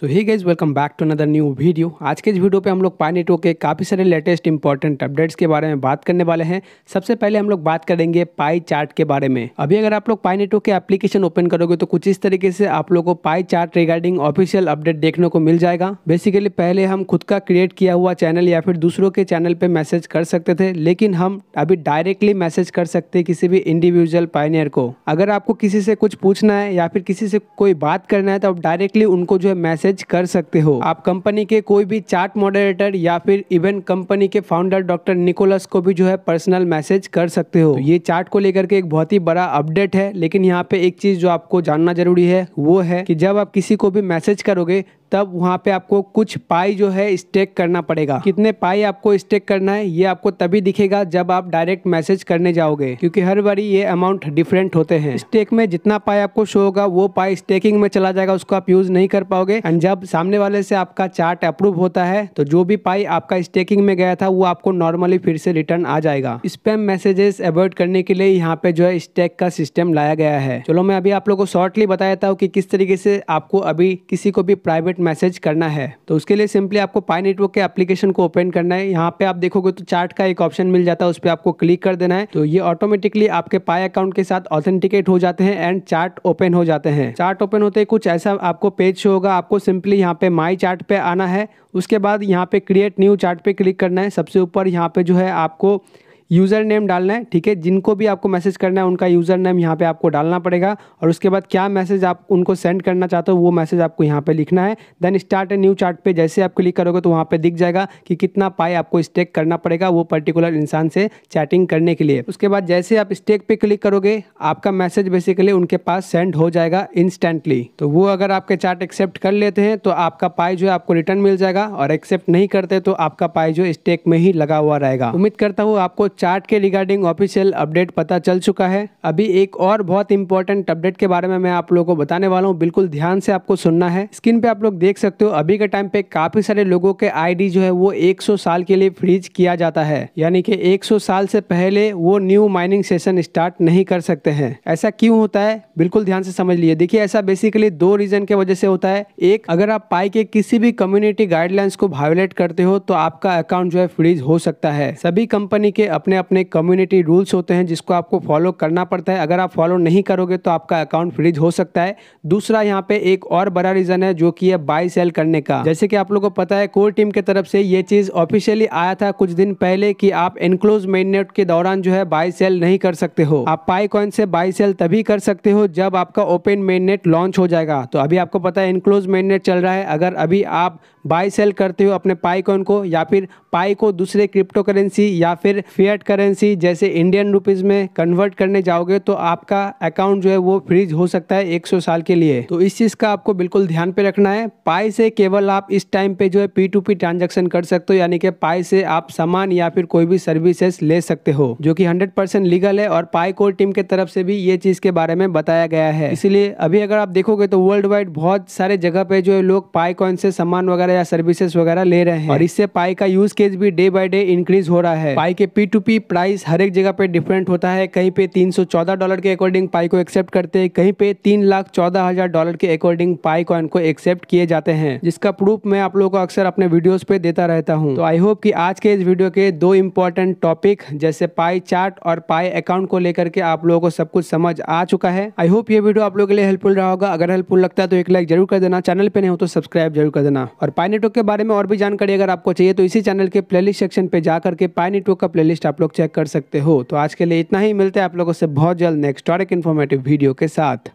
so hi guys welcome back to another new video आज के इस वीडियो पे हम लोग पाई नेटवर्क के काफ़ी सारे लेटेस्ट इंपॉर्टेंट अपडेट्स के बारे में बात करने वाले हैं सबसे पहले हम लोग बात करेंगे पाई चार्ट के बारे में अभी अगर आप लोग पाई नेटवर्क के एप्लीकेशन ओपन करोगे तो कुछ इस तरीके से आप लोग को Pi chat regarding official update देखने को मिल जाएगा बेसिकली पहले हम खुद का क्रिएट किया हुआ चैनल या फिर दूसरों के चैनल पर मैसेज कर सकते थे लेकिन हम अभी डायरेक्टली मैसेज कर सकते किसी भी इंडिविजुअल पाइनियर को अगर आपको किसी से कुछ पूछना है या फिर किसी से कोई बात करना है तो आप डायरेक्टली उनको जो है मैसेज मैसेज कर सकते हो आप कंपनी के कोई भी चार्ट मॉडरेटर या फिर इवन कंपनी के फाउंडर डॉक्टर निकोलस को भी जो है पर्सनल मैसेज कर सकते हो तो ये चार्ट को लेकर के एक बहुत ही बड़ा अपडेट है लेकिन यहाँ पे एक चीज जो आपको जानना जरूरी है वो है कि जब आप किसी को भी मैसेज करोगे तब वहाँ पे आपको कुछ पाई जो है स्टेक करना पड़ेगा कितने पाई आपको स्टेक करना है ये आपको तभी दिखेगा जब आप डायरेक्ट मैसेज करने जाओगे क्योंकि हर बारी ये अमाउंट डिफरेंट होते हैं स्टेक में जितना पाई आपको शो होगा वो पाई स्टेकिंग में चला जाएगा उसको आप यूज नहीं कर पाओगे एंड जब सामने वाले से आपका चार्ट अप्रूव होता है तो जो भी पाई आपका स्टेकिंग में गया था वो आपको नॉर्मली फिर से रिटर्न आ जाएगा स्पेम मैसेजेस अवॉइड करने के लिए यहाँ पे जो है स्टेक का सिस्टम लाया गया है चलो मैं अभी आप लोग को शॉर्टली बताया था कि किस तरीके से आपको अभी किसी को भी प्राइवेट डायरेक्ट मैसेज करना है तो उसके लिए सिंपली आपको पाई नेटवर्क के एप्लीकेशन को ओपन करना है यहाँ पे आप देखोगे तो चार्ट का एक ऑप्शन मिल जाता है उस पर आपको क्लिक कर देना है तो ये ऑटोमेटिकली आपके पाई अकाउंट के साथ ऑथेंटिकेट हो जाते हैं एंड चार्ट ओपन हो जाते हैं चार्ट ओपन होते कुछ ऐसा आपको पेज शो होगा आपको सिंपली यहाँ पे माई चार्ट पे आना है उसके बाद यहाँ पे क्रिएट न्यू चार्ट पे क्लिक करना है सबसे ऊपर यहाँ पे जो है आपको यूज़र नेम डालना है ठीक है जिनको भी आपको मैसेज करना है उनका यूज़र नेम यहाँ पे आपको डालना पड़ेगा और उसके बाद क्या मैसेज आप उनको सेंड करना चाहते हो वो मैसेज आपको यहाँ पे लिखना है then start a new chat पे जैसे आप क्लिक करोगे तो वहाँ पे दिख जाएगा कि कितना पाए आपको स्टेक करना पड़ेगा वो पर्टिकुलर इंसान से चैटिंग करने के लिए उसके बाद जैसे आप स्टेक पे क्लिक करोगे आपका मैसेज बेसिकली उनके पास सेंड हो जाएगा इंस्टेंटली तो वो अगर आपके चार्ट एक्सेप्ट कर लेते हैं तो आपका पाए जो है आपको रिटर्न मिल जाएगा और एक्सेप्ट नहीं करते तो आपका पाए जो स्टेक में ही लगा हुआ रहेगा उम्मीद करता हूँ आपको चार्ट के रिगार्डिंग ऑफिशियल अपडेट पता चल चुका है अभी एक और बहुत इंपॉर्टेंट अपडेट के बारे में मैं आप लोगों को बताने वाला हूँ बिल्कुल ध्यान से आपको सुनना है स्क्रीन पे आप लोग देख सकते हो अभी के टाइम पे काफी सारे लोगों के आईडी जो है वो 100 साल के लिए फ्रीज किया जाता है यानी कि 100 साल से पहले वो न्यू माइनिंग सेशन स्टार्ट नहीं कर सकते हैं ऐसा क्यों होता है बिल्कुल ध्यान से समझ लिए देखिए ऐसा बेसिकली दो रीजन के वजह से होता है एक अगर आप पाई के किसी भी कम्युनिटी गाइडलाइंस को वायोलेट करते हो तो आपका अकाउंट जो है फ्रीज हो सकता है सभी कंपनी के अपने अपने अपने कम्युनिटी रूल्स होते हैं जिसको आपको फॉलो करना पड़ता है अगर आप फॉलो नहीं करोगे तो आपका अकाउंट फ्रीज हो सकता है दूसरा यहाँ पे एक और बड़ा रीज़न है जो कि है बाय सेल करने का जैसे कि आप लोगों को पता है कोर टीम के तरफ से ये चीज़ ऑफिशियली आया था कुछ दिन पहले कि आप एनक्लोज मेननेट के दौरान जो है बाय सेल नहीं कर सकते हो आप पाई कॉइन से बाय सेल तभी कर सकते हो जब आपका ओपन मेननेट लॉन्च हो जाएगा तो अभी आपको पता है एनक्लोज मेननेट चल रहा है अगर अभी आप बाय सेल करते हो अपने पाई कॉइन को या फिर पाई को दूसरे क्रिप्टो करेंसी या फिर फेयर फ़िएट करेंसी जैसे इंडियन रुपीज़ में कन्वर्ट करने जाओगे तो आपका अकाउंट जो है वो फ्रीज हो सकता है 100 साल के लिए तो इस चीज़ का आपको बिल्कुल ध्यान पे रखना है पाई से केवल आप इस टाइम पे जो है पी टू पी ट्रांजेक्शन कर सकते हो यानी कि पाई से आप सामान या फिर कोई भी सर्विसेस ले सकते हो जो कि हंड्रेड परसेंट लीगल है और पाई कोर टीम के तरफ से भी ये चीज़ के बारे में बताया गया है इसलिए अभी अगर आप देखोगे तो वर्ल्ड वाइड बहुत सारे जगह पे जो है लोग पाई कॉइन से सामान वगैरह या सर्विसेस वगैरह ले रहे हैं और इससे पाई का यूज केस भी डे बाई डे इंक्रीज हो रहा है पाई के पी टू रुपी प्राइस हर एक जगह पे डिफरेंट होता है कहीं पे 314 डॉलर के अकॉर्डिंग पाई को एक्सेप्ट करते हैं कहीं पे तीन लाख चौदह हज़ार डॉलर के अकॉर्डिंग पाई कॉइन को एक्सेप्ट किए जाते हैं जिसका प्रूफ मैं आप लोगों को अक्सर अपने वीडियोस पे देता रहता हूँ तो आई होप कि आज के इस वीडियो के दो इम्पोर्टेंट टॉपिक जैसे पाई चार्ट और पाई अकाउंट को लेकर के आप लोगों को सब कुछ समझ आ चुका है आई होप ये वीडियो आप लोगों के लिए हेल्पफुल रहा होगा अगर हेल्पफुल लगता है तो एक लाइक जरूर कर देना चैनल पर नहीं हो तो सब्सक्राइब जरूर कर देना और पाई नेटवर्क के बारे में और भी जानकारी अगर आपको चाहिए तो इसी चैनल के प्लेलिस्ट सेक्शन पे जाकर के पाई नेटवर्क का प्लेलिस्ट आप लोग चेक कर सकते हो तो आज के लिए इतना ही मिलते हैं आप लोगों से बहुत जल्द नेक्स्ट और एक इन्फॉर्मेटिव वीडियो के साथ